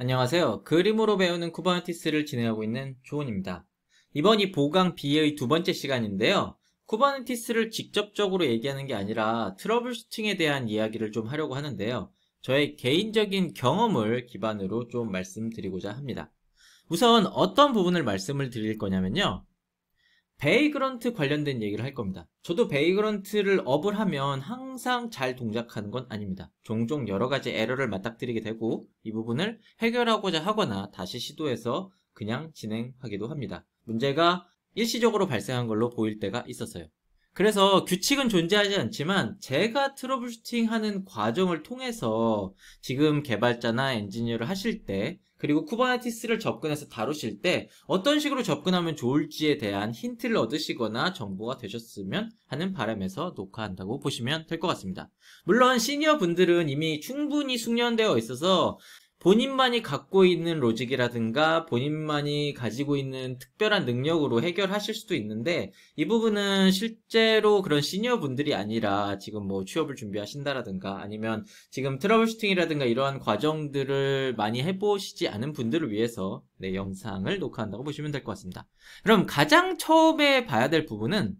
안녕하세요. 그림으로 배우는 쿠버네티스를 진행하고 있는 조은입니다. 이번이 보강 B의 두 번째 시간인데요. 쿠버네티스를 직접적으로 얘기하는 게 아니라 트러블 슈팅에 대한 이야기를 좀 하려고 하는데요. 저의 개인적인 경험을 기반으로 좀 말씀드리고자 합니다. 우선 어떤 부분을 말씀을 드릴 거냐면요. 베이그런트 관련된 얘기를 할 겁니다. 저도 베이그런트를 업을 하면 항상 잘 동작하는 건 아닙니다. 종종 여러 가지 에러를 맞닥뜨리게 되고 이 부분을 해결하고자 하거나 다시 시도해서 그냥 진행하기도 합니다. 문제가 일시적으로 발생한 걸로 보일 때가 있었어요. 그래서 규칙은 존재하지 않지만 제가 트러블슈팅 하는 과정을 통해서 지금 개발자나 엔지니어를 하실 때 그리고 쿠버네티스를 접근해서 다루실 때 어떤 식으로 접근하면 좋을지에 대한 힌트를 얻으시거나 정보가 되셨으면 하는 바람에서 녹화한다고 보시면 될 것 같습니다. 물론 시니어 분들은 이미 충분히 숙련되어 있어서 본인만이 갖고 있는 로직이라든가 본인만이 가지고 있는 특별한 능력으로 해결하실 수도 있는데 이 부분은 실제로 그런 시니어 분들이 아니라 지금 뭐 취업을 준비하신다라든가 아니면 지금 트러블 슈팅이라든가 이러한 과정들을 많이 해보시지 않은 분들을 위해서 내 네, 영상을 녹화한다고 보시면 될 것 같습니다. 그럼 가장 처음에 봐야 될 부분은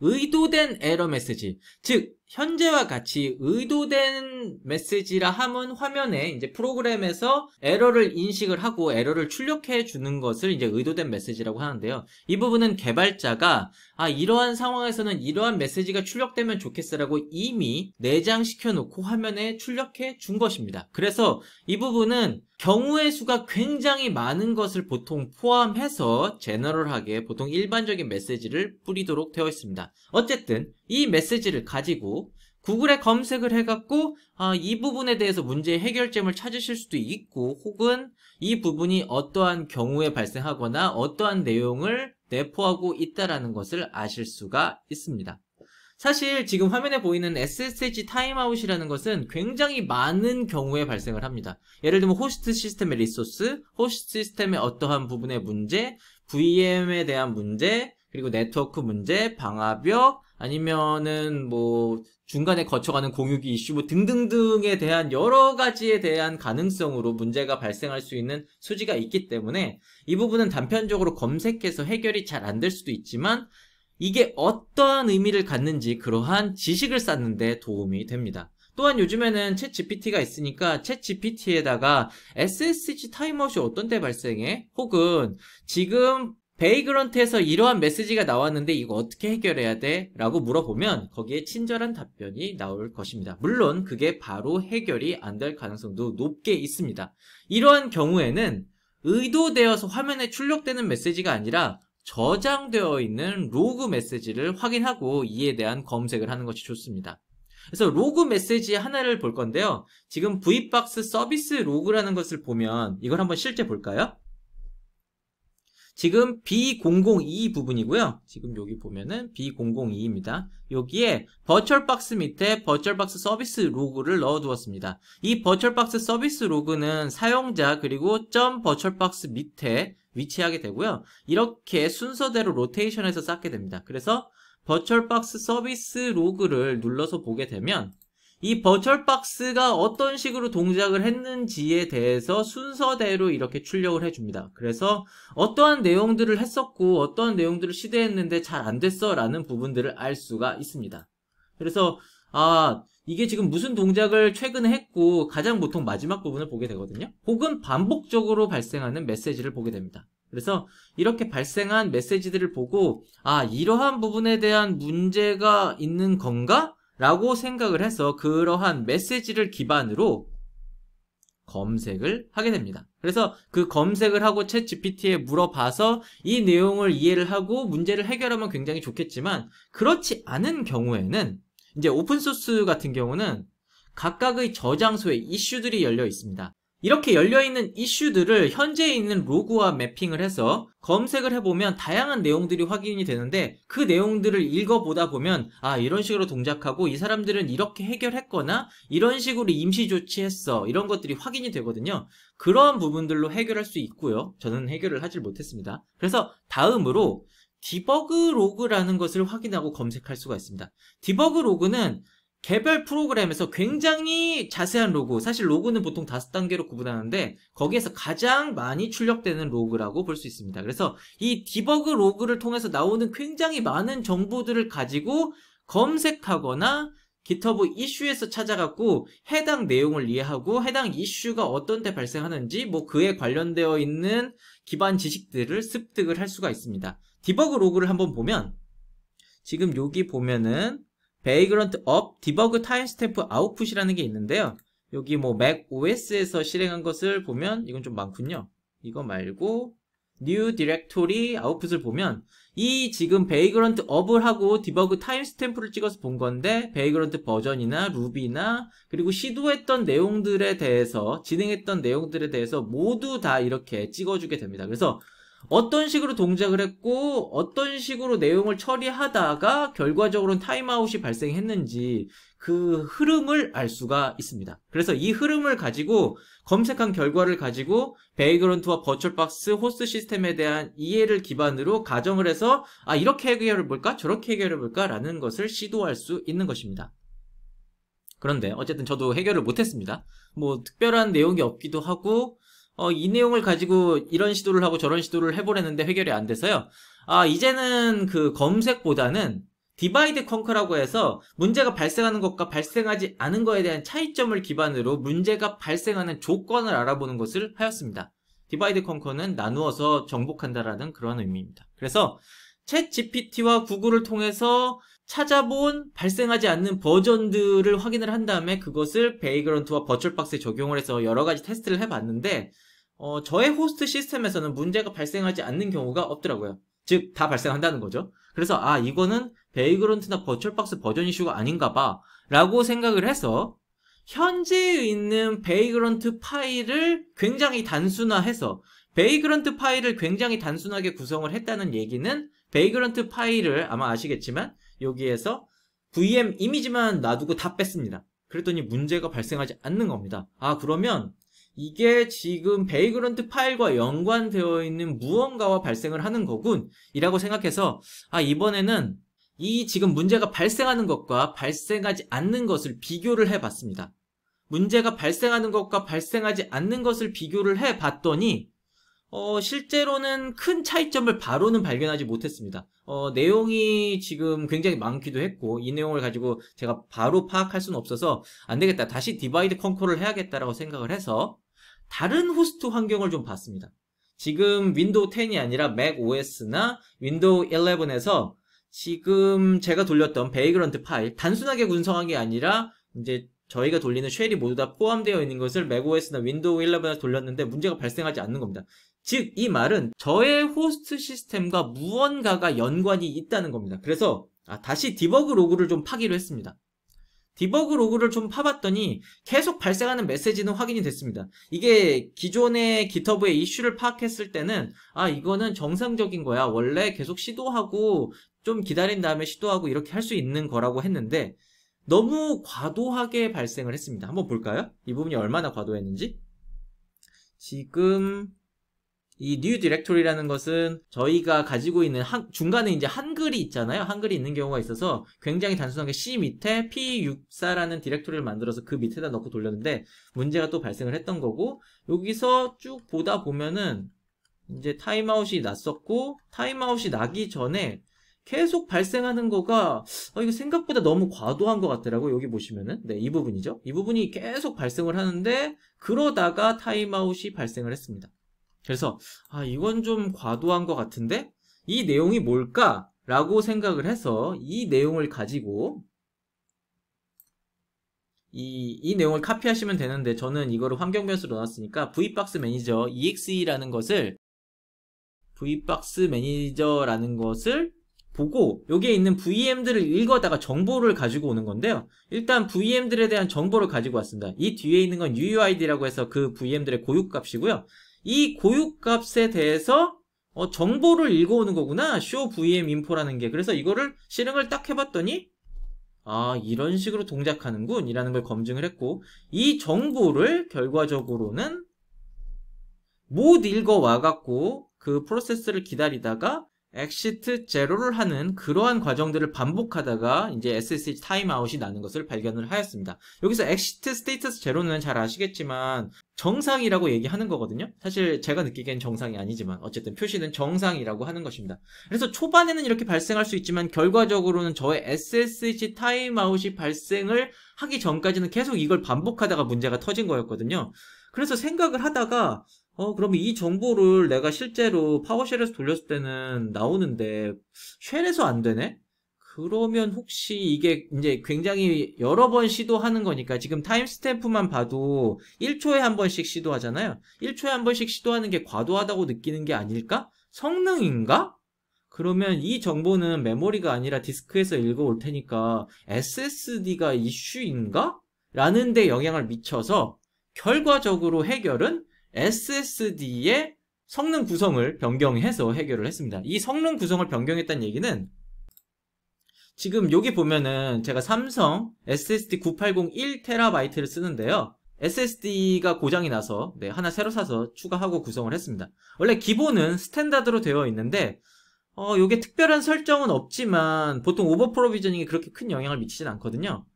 의도된 에러 메시지 즉 현재와 같이 의도된 메시지라 함은 화면에 이제 프로그램에서 에러를 인식을 하고 에러를 출력해 주는 것을 이제 의도된 메시지라고 하는데요. 이 부분은 개발자가 아 이러한 상황에서는 이러한 메시지가 출력되면 좋겠어라고 이미 내장시켜 놓고 화면에 출력해 준 것입니다. 그래서 이 부분은 경우의 수가 굉장히 많은 것을 보통 포함해서 제너럴하게 보통 일반적인 메시지를 뿌리도록 되어 있습니다. 어쨌든 이 메시지를 가지고 구글에 검색을 해갖고 아, 이 부분에 대해서 문제의 해결점을 찾으실 수도 있고 혹은 이 부분이 어떠한 경우에 발생하거나 어떠한 내용을 내포하고 있다라는 것을 아실 수가 있습니다. 사실 지금 화면에 보이는 SSH 타임아웃이라는 것은 굉장히 많은 경우에 발생을 합니다. 예를 들면 호스트 시스템의 리소스, 호스트 시스템의 어떠한 부분의 문제, VM에 대한 문제, 그리고 네트워크 문제, 방화벽, 아니면은 뭐 중간에 거쳐가는 공유기 이슈 뭐 등등등에 대한 여러 가지에 대한 가능성으로 문제가 발생할 수 있는 수지가 있기 때문에 이 부분은 단편적으로 검색해서 해결이 잘 안 될 수도 있지만 이게 어떠한 의미를 갖는지 그러한 지식을 쌓는데 도움이 됩니다. 또한 요즘에는 챗 GPT가 있으니까 챗 GPT에다가 SSH 타이머시 어떤 때 발생해? 혹은 지금 베이그런트에서 이러한 메시지가 나왔는데 이거 어떻게 해결해야 돼? 라고 물어보면 거기에 친절한 답변이 나올 것입니다. 물론 그게 바로 해결이 안 될 가능성도 높게 있습니다. 이러한 경우에는 의도되어서 화면에 출력되는 메시지가 아니라 저장되어 있는 로그 메시지를 확인하고 이에 대한 검색을 하는 것이 좋습니다. 그래서 로그 메시지 하나를 볼 건데요. 지금 V박스 서비스 로그라는 것을 보면 이걸 한번 실제 볼까요? 지금 B002 부분이고요. 지금 여기 보면은 B002입니다. 여기에 버츄얼박스 밑에 버츄얼박스 서비스 로그를 넣어 두었습니다. 이 버츄얼박스 서비스 로그는 사용자 그리고 점 버츄얼박스 밑에 위치하게 되고요. 이렇게 순서대로 로테이션해서 쌓게 됩니다. 그래서 버츄얼박스 서비스 로그를 눌러서 보게 되면 이 버추얼 박스가 어떤 식으로 동작을 했는지에 대해서 순서대로 이렇게 출력을 해줍니다. 그래서 어떠한 내용들을 했었고 어떠한 내용들을 시도했는데 잘 안 됐어 라는 부분들을 알 수가 있습니다. 그래서 아 이게 지금 무슨 동작을 최근에 했고 가장 보통 마지막 부분을 보게 되거든요. 혹은 반복적으로 발생하는 메시지를 보게 됩니다. 그래서 이렇게 발생한 메시지들을 보고 아 이러한 부분에 대한 문제가 있는 건가? 라고 생각을 해서 그러한 메시지를 기반으로 검색을 하게 됩니다. 그래서 그 검색을 하고 채 GPT에 물어봐서 이 내용을 이해를 하고 문제를 해결하면 굉장히 좋겠지만 그렇지 않은 경우에는 이제 오픈소스 같은 경우는 각각의 저장소에 이슈들이 열려 있습니다. 이렇게 열려있는 이슈들을 현재 있는 로그와 매핑을 해서 검색을 해보면 다양한 내용들이 확인이 되는데 그 내용들을 읽어보다 보면 아 이런 식으로 동작하고 이 사람들은 이렇게 해결했거나 이런 식으로 임시 조치했어 이런 것들이 확인이 되거든요 그런 부분들로 해결할 수 있고요 저는 해결을 하질 못했습니다 그래서 다음으로 디버그 로그라는 것을 확인하고 검색할 수가 있습니다 디버그 로그는 개별 프로그램에서 굉장히 자세한 로그, 사실 로그는 보통 다섯 단계로 구분하는데 거기에서 가장 많이 출력되는 로그라고 볼 수 있습니다. 그래서 이 디버그 로그를 통해서 나오는 굉장히 많은 정보들을 가지고 검색하거나 GitHub 이슈에서 찾아갖고 해당 내용을 이해하고 해당 이슈가 어떤 때 발생하는지 뭐 그에 관련되어 있는 기반 지식들을 습득을 할 수가 있습니다. 디버그 로그를 한번 보면 지금 여기 보면은 베이그런트 업 디버그 타임스탬프 아웃풋이라는 게 있는데요. 여기 뭐 맥 OS에서 실행한 것을 보면 이건 좀 많군요. 이거 말고 new directory 아웃풋을 보면 이 지금 베이그런트 업을 하고 디버그 타임스탬프를 찍어서 본 건데 베이그런트 버전이나 루비나 그리고 시도했던 내용들에 대해서 진행했던 내용들에 대해서 모두 다 이렇게 찍어주게 됩니다. 그래서 어떤 식으로 동작을 했고 어떤 식으로 내용을 처리하다가 결과적으로는 타임아웃이 발생했는지 그 흐름을 알 수가 있습니다. 그래서 이 흐름을 가지고 검색한 결과를 가지고 베이그런트와 버츄얼박스 호스트 시스템에 대한 이해를 기반으로 가정을 해서 아 이렇게 해결해 볼까 저렇게 해결해 볼까 라는 것을 시도할 수 있는 것입니다. 그런데 어쨌든 저도 해결을 못했습니다. 뭐 특별한 내용이 없기도 하고 어, 이 내용을 가지고 이런 시도를 하고 저런 시도를 해보려는데 해결이 안 돼서요. 아, 이제는 그 검색보다는 디바이드 컨크라고 해서 문제가 발생하는 것과 발생하지 않은 것에 대한 차이점을 기반으로 문제가 발생하는 조건을 알아보는 것을 하였습니다. 디바이드 컨커는 나누어서 정복한다라는 그런 의미입니다. 그래서 챗 GPT와 구글을 통해서 찾아본 발생하지 않는 버전들을 확인을 한 다음에 그것을 베이그런트와 버츄얼박스에 적용을 해서 여러 가지 테스트를 해봤는데 어, 저의 호스트 시스템에서는 문제가 발생하지 않는 경우가 없더라고요. 즉 다 발생한다는 거죠. 그래서 아 이거는 베이그런트나 버츄얼박스 버전 이슈가 아닌가 봐 라고 생각을 해서 현재 있는 베이그런트 파일을 굉장히 단순화해서 베이그런트 파일을 굉장히 단순하게 구성을 했다는 얘기는 베이그런트 파일을 아마 아시겠지만 여기에서 VM 이미지만 놔두고 다 뺐습니다. 그랬더니 문제가 발생하지 않는 겁니다. 아 그러면 이게 지금 베이그런트 파일과 연관되어 있는 무언가와 발생을 하는 거군 이라고 생각해서 아 이번에는 이 지금 문제가 발생하는 것과 발생하지 않는 것을 비교를 해봤습니다. 문제가 발생하는 것과 발생하지 않는 것을 비교를 해봤더니 어, 실제로는 큰 차이점을 바로는 발견하지 못했습니다. 어, 내용이 지금 굉장히 많기도 했고, 이 내용을 가지고 제가 바로 파악할 수는 없어서, 안 되겠다. 다시 디바이드 컨콜을 해야겠다라고 생각을 해서, 다른 호스트 환경을 좀 봤습니다. 지금 윈도우 10이 아니라 맥 OS나 윈도우 11에서 지금 제가 돌렸던 베이그런트 파일, 단순하게 군성한 게 아니라, 이제 저희가 돌리는 쉘이 모두 다 포함되어 있는 것을 맥OS나 윈도우 11에서 돌렸는데 문제가 발생하지 않는 겁니다. 즉, 이 말은 저의 호스트 시스템과 무언가가 연관이 있다는 겁니다. 그래서 아, 다시 디버그 로그를 좀 파기로 했습니다. 디버그 로그를 좀 파봤더니 계속 발생하는 메시지는 확인이 됐습니다. 이게 기존의 기터브의 이슈를 파악했을 때는 아 이거는 정상적인 거야. 원래 계속 시도하고 좀 기다린 다음에 시도하고 이렇게 할 수 있는 거라고 했는데 너무 과도하게 발생을 했습니다. 한번 볼까요? 이 부분이 얼마나 과도했는지 지금 이뉴디렉토리라는 것은 저희가 가지고 있는 한, 중간에 이제 한글이 있잖아요. 한글이 있는 경우가 있어서 굉장히 단순하게 C 밑에 P64라는 디렉토리를 만들어서 그 밑에다 넣고 돌렸는데 문제가 또 발생을 했던 거고 여기서 쭉 보다 보면은 이제 타임아웃이 났었고 타임아웃이 나기 전에 계속 발생하는 거가 어, 이거 생각보다 너무 과도한 것같더라고 여기 보시면은 네, 이 부분이죠. 이 부분이 계속 발생을 하는데 그러다가 타임아웃이 발생을 했습니다. 그래서 아 이건 좀 과도한 것 같은데 이 내용이 뭘까라고 생각을 해서 이 내용을 가지고 이, 이 내용을 카피하시면 되는데 저는 이거를 환경 변수로 넣었으니까 vbox 매니저 exe라는 것을 vbox 매니저라는 것을 보고 여기에 있는 vm들을 읽어다가 정보를 가지고 오는 건데요. 일단 vm들에 대한 정보를 가지고 왔습니다. 이 뒤에 있는 건 UUID라고 해서 그 vm들의 고유값이고요. 이 고유값에 대해서 어, 정보를 읽어오는 거구나. show vm info라는 게. 그래서 이거를 실행을 딱 해봤더니 아 이런 식으로 동작하는군 이라는 걸 검증을 했고 이 정보를 결과적으로는 못 읽어와 갖고 그 프로세스를 기다리다가 엑시트 제로를 하는 그러한 과정들을 반복하다가 이제 SSH 타임아웃이 나는 것을 발견을 하였습니다. 여기서 엑시트 스테이터스 제로는 잘 아시겠지만 정상이라고 얘기하는 거거든요. 사실 제가 느끼기엔 정상이 아니지만 어쨌든 표시는 정상이라고 하는 것입니다. 그래서 초반에는 이렇게 발생할 수 있지만 결과적으로는 저의 s s h 타임아웃이 발생을 하기 전까지는 계속 이걸 반복하다가 문제가 터진 거였거든요. 그래서 생각을 하다가 어그럼이 정보를 내가 실제로 파워쉘에서 돌렸을 때는 나오는데 쉘에서 안 되네? 그러면 혹시 이게 이제 굉장히 여러 번 시도하는 거니까 지금 타임스탬프만 봐도 1초에 한 번씩 시도하잖아요. 1초에 한 번씩 시도하는 게 과도하다고 느끼는 게 아닐까? 성능인가? 그러면 이 정보는 메모리가 아니라 디스크에서 읽어올 테니까 SSD가 이슈인가? 라는 데 영향을 미쳐서 결과적으로 해결은 SSD의 성능 구성을 변경해서 해결을 했습니다. 이 성능 구성을 변경했다는 얘기는 지금 여기 보면은 제가 삼성 SSD 9801 t b 를 쓰는데요. SSD가 고장이 나서 네, 하나 새로 사서 추가하고 구성을 했습니다. 원래 기본은 스탠다드로 되어 있는데 어, 요게 특별한 설정은 없지만 보통 오버 프로비저닝이 그렇게 큰 영향을 미치진 않거든요.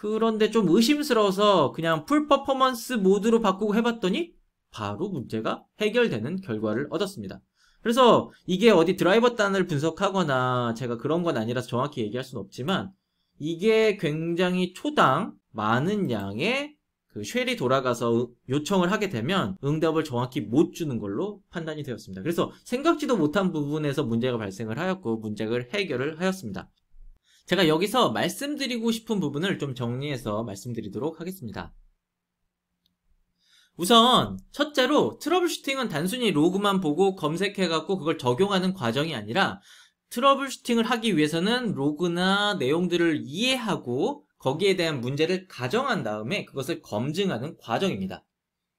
그런데 좀 의심스러워서 그냥 풀 퍼포먼스 모드로 바꾸고 해봤더니 바로 문제가 해결되는 결과를 얻었습니다. 그래서 이게 어디 드라이버 단을 분석하거나 제가 그런 건 아니라서 정확히 얘기할 수는 없지만 이게 굉장히 초당 많은 양의 그 쉘이 돌아가서 요청을 하게 되면 응답을 정확히 못 주는 걸로 판단이 되었습니다. 그래서 생각지도 못한 부분에서 문제가 발생을 하였고 문제를 해결을 하였습니다. 제가 여기서 말씀드리고 싶은 부분을 좀 정리해서 말씀드리도록 하겠습니다. 우선 첫째로 트러블 슈팅은 단순히 로그만 보고 검색해갖고 그걸 적용하는 과정이 아니라 트러블 슈팅을 하기 위해서는 로그나 내용들을 이해하고 거기에 대한 문제를 가정한 다음에 그것을 검증하는 과정입니다.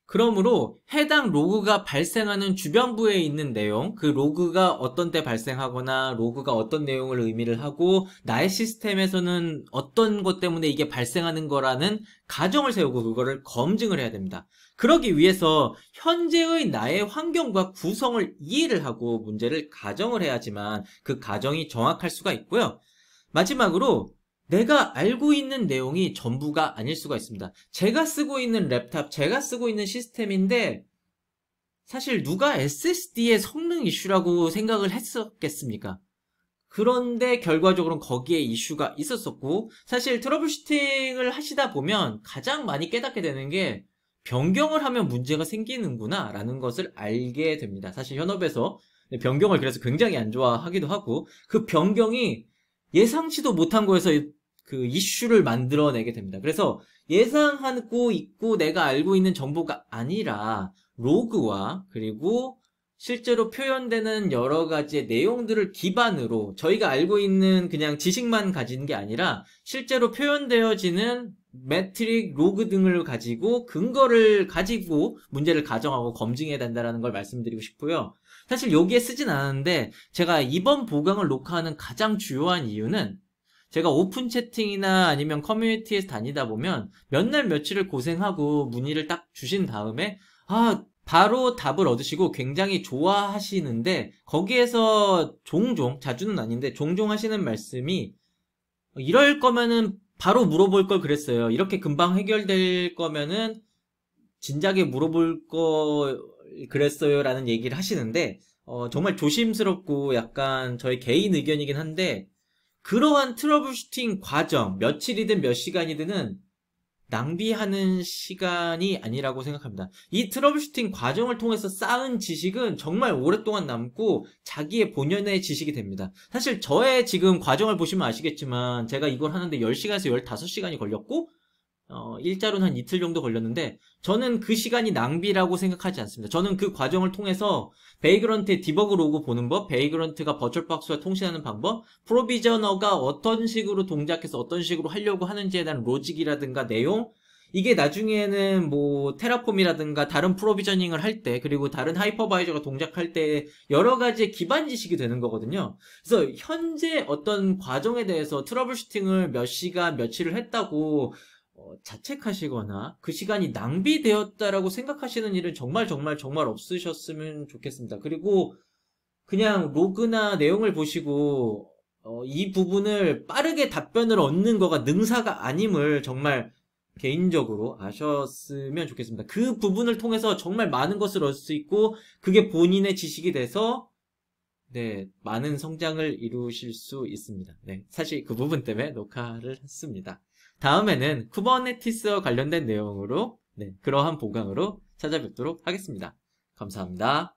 그러므로 해당 로그가 발생하는 주변부에 있는 내용, 그 로그가 어떤 때 발생하거나 로그가 어떤 내용을 의미를 하고 나의 시스템에서는 어떤 것 때문에 이게 발생하는 거라는 가정을 세우고 그거를 검증을 해야 됩니다. 그러기 위해서 현재의 나의 환경과 구성을 이해를 하고 문제를 가정을 해야지만 그 가정이 정확할 수가 있고요. 마지막으로 내가 알고 있는 내용이 전부가 아닐 수가 있습니다. 제가 쓰고 있는 랩탑, 제가 쓰고 있는 시스템인데 사실 누가 SSD의 성능 이슈라고 생각을 했었겠습니까? 그런데 결과적으로는 거기에 이슈가 있었었고 사실 트러블 슈팅을 하시다 보면 가장 많이 깨닫게 되는 게 변경을 하면 문제가 생기는구나 라는 것을 알게 됩니다. 사실 현업에서 변경을 그래서 굉장히 안 좋아하기도 하고 그 변경이 예상치도 못한 거에서 그 이슈를 만들어내게 됩니다. 그래서 예상하고 있고 내가 알고 있는 정보가 아니라 로그와 그리고 실제로 표현되는 여러 가지의 내용들을 기반으로 저희가 알고 있는 그냥 지식만 가진게 아니라 실제로 표현되어지는 매트릭, 로그 등을 가지고 근거를 가지고 문제를 가정하고 검증해야 된다는 걸 말씀드리고 싶고요. 사실 여기에 쓰진 않았는데 제가 이번 보강을 녹화하는 가장 주요한 이유는 제가 오픈 채팅이나 아니면 커뮤니티에서 다니다 보면 몇 날 며칠을 고생하고 문의를 딱 주신 다음에 아 바로 답을 얻으시고 굉장히 좋아하시는데 거기에서 종종 자주는 아닌데 종종 하시는 말씀이 이럴 거면은 바로 물어볼 걸 그랬어요. 이렇게 금방 해결될 거면은 진작에 물어볼 거 그랬어요라는 얘기를 하시는데 어, 정말 조심스럽고 약간 저의 개인 의견이긴 한데 그러한 트러블 슈팅 과정 며칠이든 몇 시간이든은 낭비하는 시간이 아니라고 생각합니다. 이 트러블 슈팅 과정을 통해서 쌓은 지식은 정말 오랫동안 남고 자기의 본연의 지식이 됩니다. 사실 저의 지금 과정을 보시면 아시겠지만 제가 이걸 하는데 10시간에서 15시간이 걸렸고 어, 일자로는 한 이틀 정도 걸렸는데 저는 그 시간이 낭비라고 생각하지 않습니다. 저는 그 과정을 통해서 베이그런트의 디버그 로그 보는 법, 베이그런트가 버츄얼박스와 통신하는 방법, 프로비저너가 어떤 식으로 동작해서 어떤 식으로 하려고 하는지에 대한 로직이라든가 내용 이게 나중에는 뭐 테라폼이라든가 다른 프로비저닝을 할 때 그리고 다른 하이퍼바이저가 동작할 때 여러 가지의 기반 지식이 되는 거거든요. 그래서 현재 어떤 과정에 대해서 트러블 슈팅을 몇 시간 며칠을 했다고 어, 자책하시거나 그 시간이 낭비되었다라고 생각하시는 일은 정말 정말 정말 없으셨으면 좋겠습니다. 그리고 그냥 로그나 내용을 보시고 어, 이 부분을 빠르게 답변을 얻는 거가 능사가 아님을 정말 개인적으로 아셨으면 좋겠습니다. 그 부분을 통해서 정말 많은 것을 얻을 수 있고 그게 본인의 지식이 돼서 네, 많은 성장을 이루실 수 있습니다. 네, 사실 그 부분 때문에 녹화를 했습니다. 다음에는 쿠버네티스와 관련된 내용으로 네, 그러한 보강으로 찾아뵙도록 하겠습니다. 감사합니다.